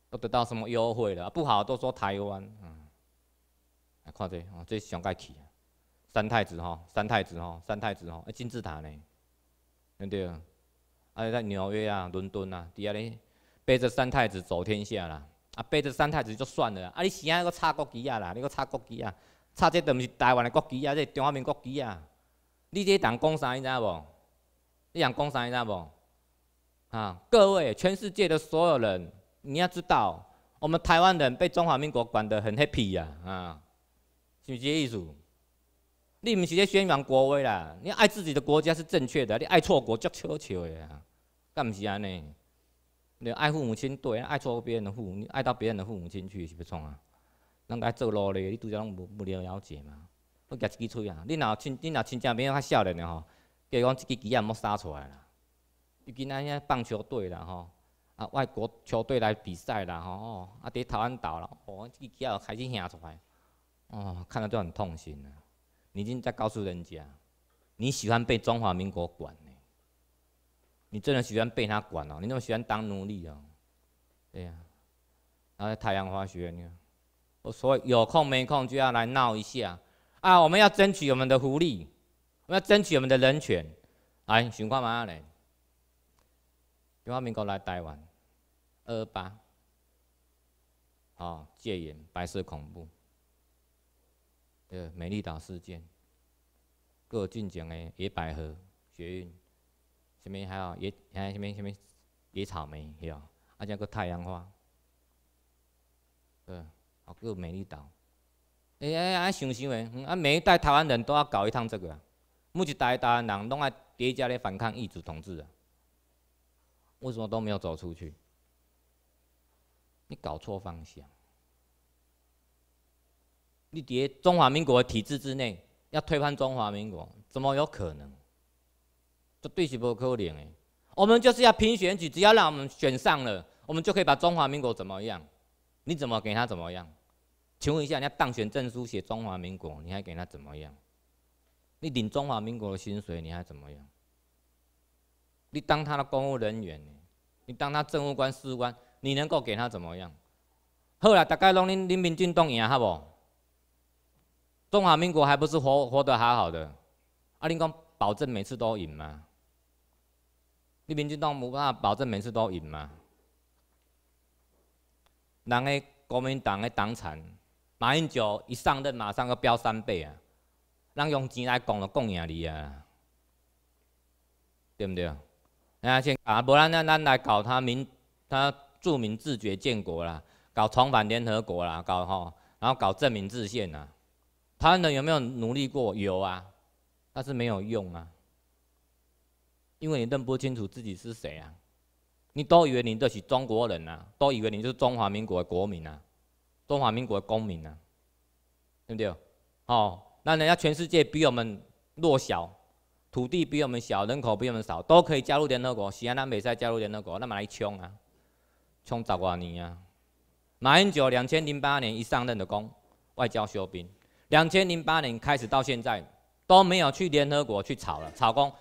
都得到什么优惠了？不好，都说台湾。嗯，来看这，这上盖去三太子吼，三太子吼，三太子吼，金字塔呢？对对，啊，在纽约啊、伦敦啊，底下咧背着三太子走天下啦！啊，背着三太子就算了，啊，你生个插国旗啊啦！你个插国旗啊，差这都毋是台湾的国旗啊，这中华民国旗啊！你这人讲啥，你知无？你人讲啥，你知无？啊！各位，全世界的所有人，你要知道，我们台湾人被中华民国管得很 happy 呀！啊，是不是意思？你不是在宣扬国威啦？你爱自己的国家是正确的，你爱错国足笑笑的啊！干不是安尼？你爱父母亲对，爱错别人的父，你爱到别人的父母亲去，是不创啊？人家做奴隶，你都叫无不不了解嘛？我举一支啊，你若亲，你若亲戚朋友较少年的吼，叫讲一支枪也莫杀出来啦。有今仔遐棒球队啦吼，啊外国球队来比赛啦吼，啊伫台湾岛啦，哦，即个旗开始行出来，哦，看了都很痛心啊！你已经在告诉人家，你喜欢被中华民国管呢？你真的喜欢被他管哦？你那么喜欢当奴隶哦？对呀，啊太阳花学，你看，我所以有空没空就要来闹一下啊！我们要争取我们的福利，我们要争取我们的人权，来循环嘛来。中华民国来台湾，二八，哦，戒严、白色恐怖，对，美丽岛事件，各进城的野百合学运，什么还有野，还什么什么野草莓，对啊，而且个太阳花，对，啊，个美丽岛，哎哎哎，想想诶，啊，每一代台湾人都要搞一趟这个，每一代台湾人拢爱叠加咧反抗异族统治。啊。为什么都没有走出去？你搞错方向。你叠中华民国体制之内，要推翻中华民国，怎么有可能？这对是不可怜的。我们就是要拼选举，只要让我们选上了，我们就可以把中华民国怎么样？你怎么给他怎么样？请问一下，人家当选证书写中华民国，你还给他怎么样？你领中华民国的薪水，你还怎么样？你当他的公务人员，你当他政务官、司官，你能够给他怎么样？后来大概拢恁恁民进党赢，好不？中华民国还不是活活得好好的？啊，恁讲保证每次都赢吗？恁民进党办法保证每次都赢吗？人诶国民党诶党产，马英九一上任马上要飙三倍啊！人用钱来讲就讲赢你啊，对不对？啊，先啊，不然那那来搞他民，他著名自觉建国啦，搞重返联合国啦，搞吼，然后搞证明自宪啦。台湾人有没有努力过？有啊，但是没有用啊，因为你认不清楚自己是谁啊，你都以为你就是中国人啊，都以为你就是中华民国的国民啊，中华民国的公民啊，对不对？哦，那人家全世界比我们弱小。土地比我们小，人口比我们少，都可以加入联合国。西安他美赛在加入联合国，那么来冲啊，冲十多年啊。马英九两千零八年一上任的工外交休兵，两千零八年开始到现在都没有去联合国去吵了，吵工。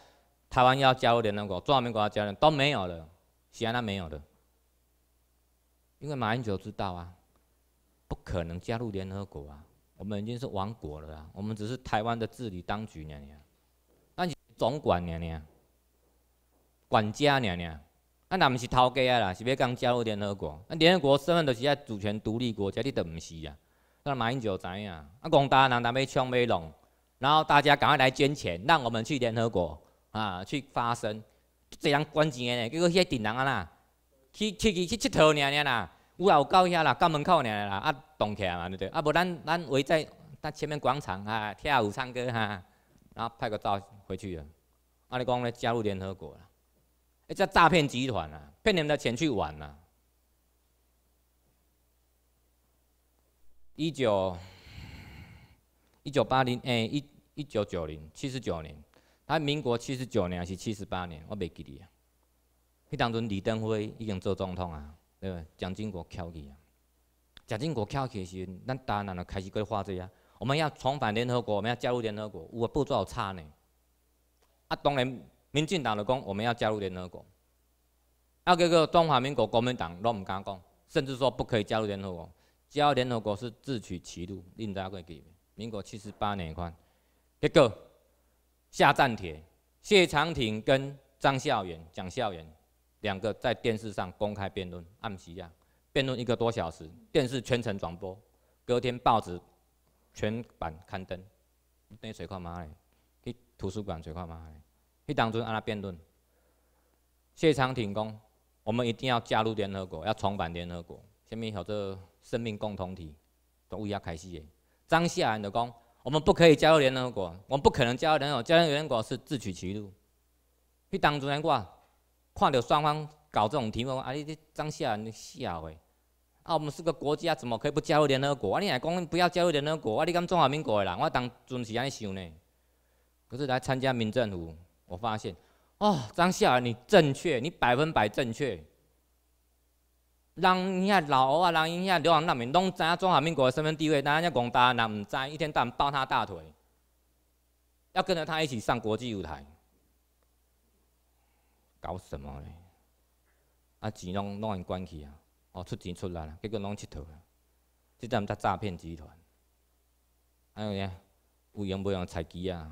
台湾要加入联合国，中华民国要加入都没有了，西安那没有了，因为马英九知道啊，不可能加入联合国啊，我们已经是亡国了啊，我们只是台湾的治理当局而已。总管尔尔，管家尔尔，啊，若毋是头家啦，是要讲加入联合国。啊，联合国身份就是遐主权独立国，家，你都毋是啊。那马英九知影，啊共产人，台要抢美弄，然后大家赶快来捐钱，让我们去联合国啊去发声。侪人捐钱的呢，结果个顶人啊啦，去去去去佚佗尔尔啦，有也有到遐啦，到门口尔啦，啊动起来嘛呢个，啊无咱咱围在咱前面广场啊跳舞唱歌哈，然后拍个照。回去了，阿里公呢加入联合国了，一只诈骗集团啊，骗你们的钱去玩啊。一九一九八零诶，一一九九零七十九年，啊，民国七十九年还是七十八年，我袂记得啊。迄当阵李登辉已经做总统啊，对吧？蒋经国翘起啊，蒋经国翘起是咱台湾呐开始过花这啊。我们要重返联合国，我们要加入联合国，我不知道差呢。啊，当然，民进党的讲，我们要加入联合国。啊，这个中华民国国民党都唔敢讲，甚至说不可以加入联合国。入联合国是自取其辱，令大家气。民国七十八年款，结果下战帖，谢长廷跟张孝元、蒋孝元两个在电视上公开辩论，暗时呀，辩论一个多小时，电视全程转播，隔天报纸全版刊登，那谁看嘛嘞？图书馆最快嘛迄去当中安他辩论。谢长廷讲：“我们一定要加入联合国，要重返联合国。下面叫做‘生命共同体’？都乌鸦开始耶。”张夏安的讲：“我们不可以加入联合国，我们不可能加入联，合国，加入联合国是自取其辱。”迄当中的话，看到双方搞这种题目，啊，你张善炎笑的，啊，我们是个国家，怎么可以不加入联合国？啊，你来讲不要加入联合国，啊，你敢中华民国的人？我当阵是安尼想呢。可是来参加民政府，我发现，哦，张秀你正确，你百分百正确。人家老欧啊，人人家台湾民拢知影中华民国的身份地位，但人家共产人毋知，一天到晚抱他大腿，要跟着他一起上国际舞台，搞什么呢？啊钱拢拢关起啊，哦出钱出力，结果拢佚佗，即阵才诈骗集团，还有呢，有闲没闲采机啊？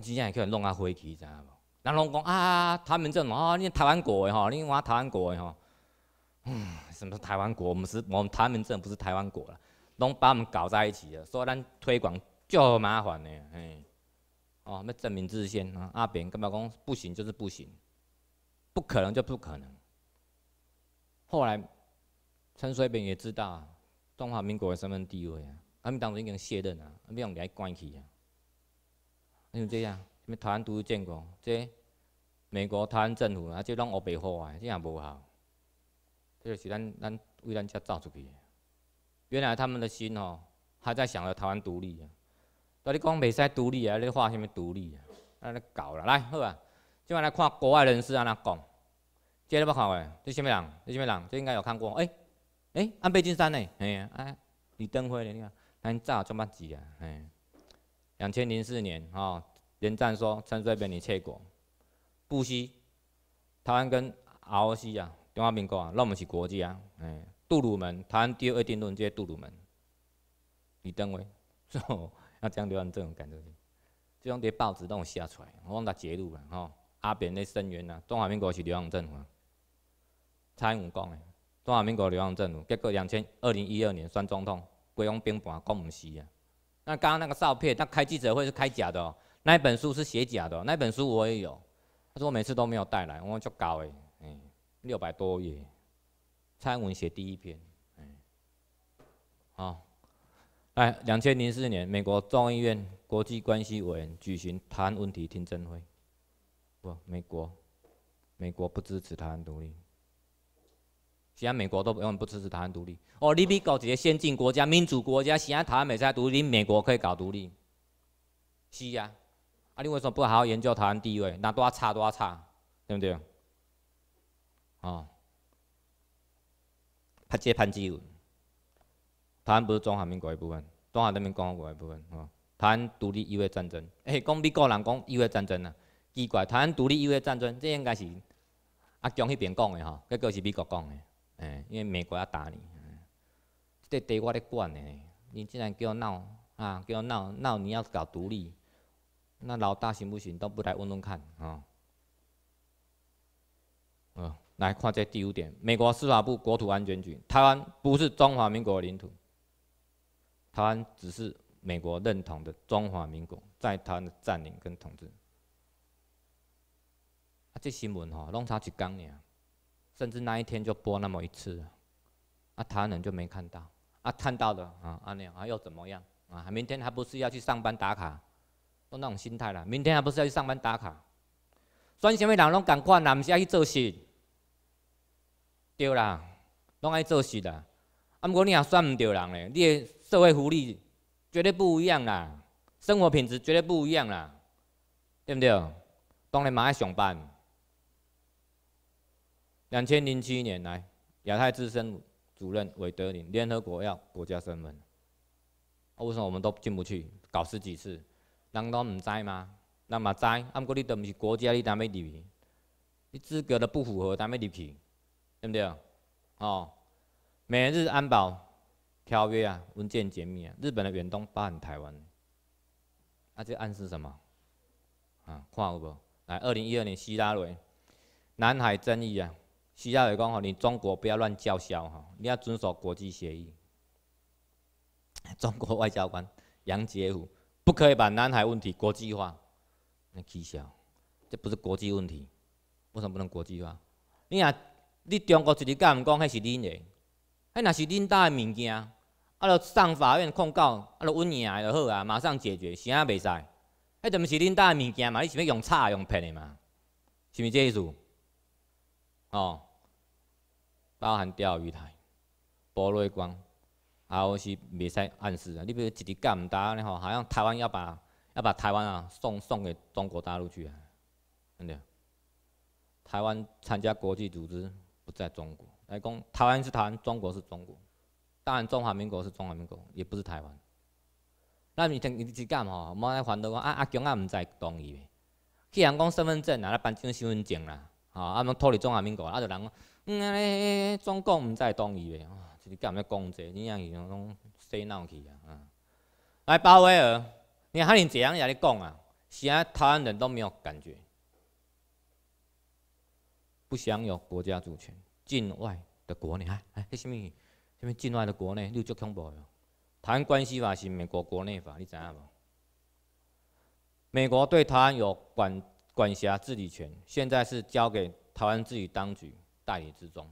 真正也叫人弄啊火去，知影无？人拢讲啊，们这种哦，你台湾国的吼，你玩台湾国的吼，嗯，什么台湾国？们是我们台湾这不是台湾国了。拢把我们搞在一起了，说咱推广就麻烦呢。哎，哦，要证明之前，阿扁干嘛讲不行，就是不行，不可能就不可能。后来陈水扁也知道中华民国的身份地位啊，他们当时已经卸任啊，要用们来关起啊。有这样，什么台湾独立建国，这美国台湾政府，啊，这拢黑白话啊，这也无效。这是咱咱为咱家造出去。原来他们的心哦，还在想着台湾独立。到底讲未使独立啊？在画什么独立啊？安尼搞啦，来，好啊！今晚来看国外人士安那讲，这好不诶？这什么人？这什么人？这应该有看过。哎哎，安倍晋三呢？哎啊，哎，李登辉呢？你看，咱早这么几啊？哎。两千零四年，吼，连赞说陈水扁你窃国，不惜台湾跟 R O C 啊，中华民国啊，那我们是国家，哎，杜鲁门，台湾第二定论，统就杜鲁门，李登辉，是 哦，这样良正这种感觉，这种的报纸都有写出来，我往他揭露了，吼，阿扁的生源呐，中华民国是流良正嘛，蔡英文讲的，中华民国流蒋政府，结果两千二零一二年选总统，国光兵败，讲唔是啊。那刚刚那个照片，那开记者会是开假的哦。那一本书是写假的，那本书我也有。他说我每次都没有带来，我就搞哎，嗯，六百多页，蔡英文写第一篇，嗯，好，哎，两千零四年，美国众议院国际关系委员举行台湾问题听证会，不，美国，美国不支持台湾独立。现在美国都永远不支持台湾独立。哦，你美国这些先进国家、民主国家，现在台湾没在独立，美国可以搞独立。是啊，啊，你为什么不好好研究台湾地位？那多差多差，对不对？哦，他接潘基文，台湾不是中华民国一部分，中华人民共和国一部分。哦，台湾独立意味战争。哎，讲美国人讲意味战争啊，奇怪，台湾独立意味战争，这应该是阿从那边讲的哈，结果是美国讲的。哎，因为美国也打你，这个地我来管的，你竟然叫我闹啊，叫我闹闹，你要搞独立，那老大行不行？都不来问问看啊？嗯，来看这第五点，美国司法部国土安全局，台湾不是中华民国领土，台湾只是美国认同的中华民国在湾的占领跟统治。啊，这新闻吼，拢差一天尔。甚至那一天就播那么一次，啊，他人就没看到，啊，看到了啊，啊，你还又怎么样？啊，明天还不是要去上班打卡，都那种心态啦。明天还不是要去上班打卡，选什么人拢赶快，毋是爱去做事，对啦，拢爱做事啦。啊，毋过你也选毋对人咧，你的社会福利绝对不一样啦，生活品质绝对不一样啦，对不对？当然嘛，爱上班。两千零七年来，亚太资深主任韦德林，联合国要国家身份，为什么我们都进不去？搞十几次，人都唔知吗？那么知，啊唔过你都唔是国家，你咋咪入你资格都不符合，咋咪入去？对不对？哦，美日安保条约啊，文件解密啊，日本的远东包含台湾，啊这暗示什么？啊，跨国。来，二零一二年，希拉蕊，南海争议啊。需要来讲吼，你中国不要乱叫嚣吼，你要遵守国际协议。中国外交官杨洁篪不可以把南海问题国际化，取消，这不是国际问题，为什么不能国际化？你看，你中国一日敢唔讲，那是恁的，那那是恁呾的物件，啊，就上法院控告，啊，就赢就好啊，马上解决，啥啊，袂使。那等毋是恁呾的物件嘛，你是要用吵用骗的嘛，是唔这意思？哦。包含钓鱼台、博瑞光，还有是未使暗示啊！你比如一日干唔得，然吼，好像台湾要把要把台湾啊送送给中国大陆去啊！真的，台湾参加国际组织不在中国，来讲台湾是台湾，中国是中国，当然中华民国是中华民国，也不是台湾。那你听一日干吼，我咧烦恼讲啊阿强啊，唔在同意。既然讲身份证来办张身份证啦，吼，阿们脱离中华民国，啊，就人。嗯，安尼总讲毋知同意未？就是甲人讲者，你让伊拢洗脑去啊！来，鲍威尔，你看哈人怎样也伫讲啊？现在台湾人都没有感觉，不享有国家主权，境外的国内，哎，迄什物？什物境外的国内？你足恐怖哟！湾关系法是美国国内法，你知影无？美国对台湾有管管辖治理权，现在是交给台湾自己当局。代理之中，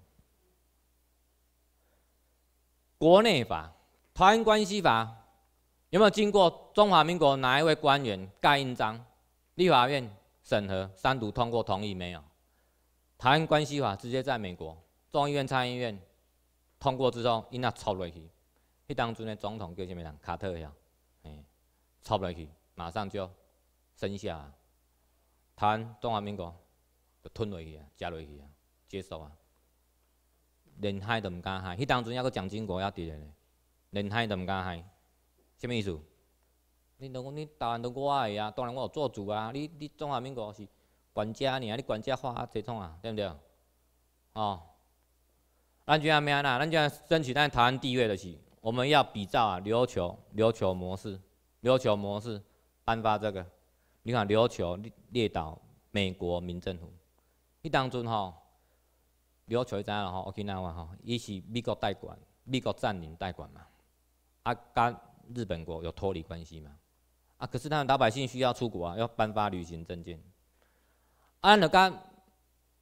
国内法《台湾关系法》有没有经过中华民国哪一位官员盖印章？立法院审核、三读通过、同意没有？《台湾关系法》直接在美国众议院、参议院通过之后，硬要抄落去。迄当阵的总统叫什么人？卡特呀，抄落去，马上就生下台湾，中华民国就吞落去啊，加落去啊。结束啊！连海都毋敢海，迄当阵还阁蒋经国还伫咧咧，连海都毋敢海，啥物意思？你都讲你台湾都我的啊，当然我有做主啊！你你中华民国是管家尔，你管家啊，侪创啊，对毋对？哦，咱就安尼啊啦，咱就争取咱台湾地位的是，我们要比照啊琉球，琉球模式，琉球模式颁发这个，你看琉球列岛美国民政府，迄当阵吼。琉球在了吼，我去那话吼，伊是美国代管，美国占领代管嘛，啊，甲日本国有脱离关系嘛，啊，可是他们老百姓需要出国啊，要颁发旅行证件，啊，你甲，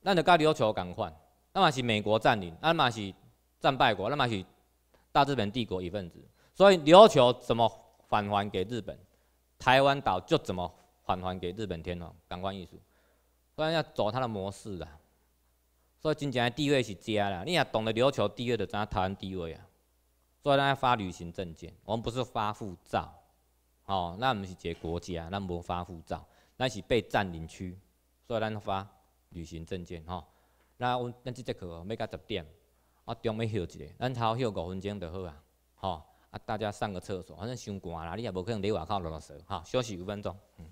那你甲琉球共款，那嘛是美国占领，那嘛是战败国，那嘛是大日本帝国一份子，所以琉球怎么返还给日本，台湾岛就怎么返还给日本天皇，港湾艺术，当然要走他的模式啊。所以真正的地位是遮啦。你若懂得琉球地位就知影台湾地位啊？所以咱发旅行证件，我们不是发护照，吼，那毋是一个国家，咱无发护照，咱是被占领区，所以咱发旅行证件，吼。那阮咱即节课要到十点，啊，中尾休一下，咱头休五分钟就好啊，吼，啊大家上个厕所，反正伤寒啦，你也无可能伫外口落落踅，哈，休息五分钟，嗯。